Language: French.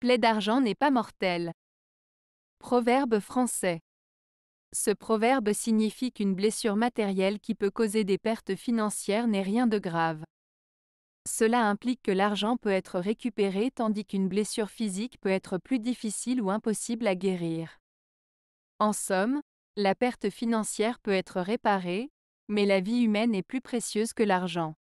plaie d'argent n'est pas mortelle. Proverbe français. Ce proverbe signifie qu'une blessure matérielle qui peut causer des pertes financières n'est rien de grave. Cela implique que l'argent peut être récupéré tandis qu'une blessure physique peut être plus difficile ou impossible à guérir. En somme, la perte financière peut être réparée, mais la vie humaine est plus précieuse que l'argent.